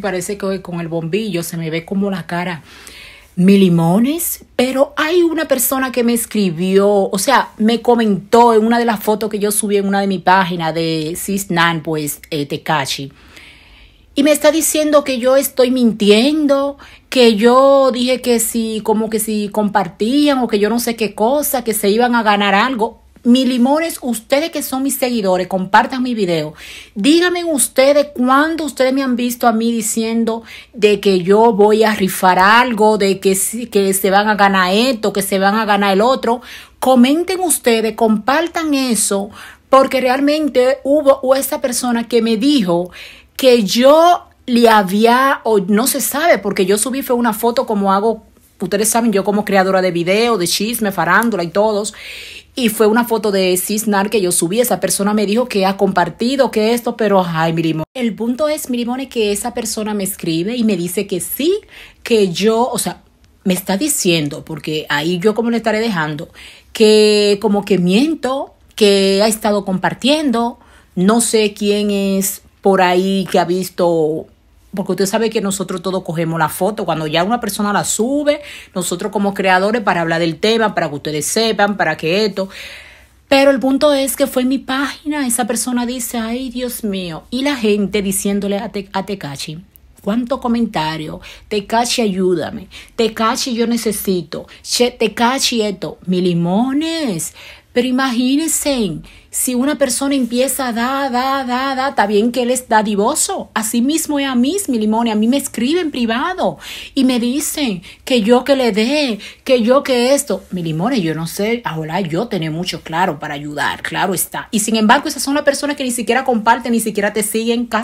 Parece que con el bombillo se me ve como la cara mi limones, pero hay una persona que me escribió, o sea, me comentó en una de las fotos que yo subí en una de mi página de Cisnan, pues eh, Y me está diciendo que yo estoy mintiendo, que yo dije que si, como que si compartían o que yo no sé qué cosa, que se iban a ganar algo. Mi limones, ustedes que son mis seguidores, compartan mi video. Díganme ustedes cuándo ustedes me han visto a mí diciendo de que yo voy a rifar algo, de que, que se van a ganar esto, que se van a ganar el otro. Comenten ustedes, compartan eso, porque realmente hubo esa persona que me dijo que yo le había, o no se sabe, porque yo subí fue una foto como hago ustedes saben, yo como creadora de video, de chisme, farándula y todos, y fue una foto de Cisnar que yo subí. Esa persona me dijo que ha compartido, que esto, pero ay, mirimón El punto es, mirimón que esa persona me escribe y me dice que sí, que yo, o sea, me está diciendo, porque ahí yo como le estaré dejando, que como que miento, que ha estado compartiendo, no sé quién es por ahí que ha visto porque usted sabe que nosotros todos cogemos la foto. Cuando ya una persona la sube, nosotros como creadores para hablar del tema, para que ustedes sepan, para que esto. Pero el punto es que fue mi página, esa persona dice, ay Dios mío. Y la gente diciéndole a, Te a Tecachi, ¿cuánto comentario? Tekachi, ayúdame. Tekachi yo necesito. Che, esto. Mi limones. Pero imagínense, si una persona empieza a da, da, da, da, está bien que él es dadivoso. Así mismo es a mí, mi limón, a mí me escriben privado y me dicen que yo que le dé, que yo que esto. Mi limón, yo no sé, ahora yo tenía mucho claro para ayudar, claro está. Y sin embargo, esas son las personas que ni siquiera comparten, ni siquiera te siguen casi.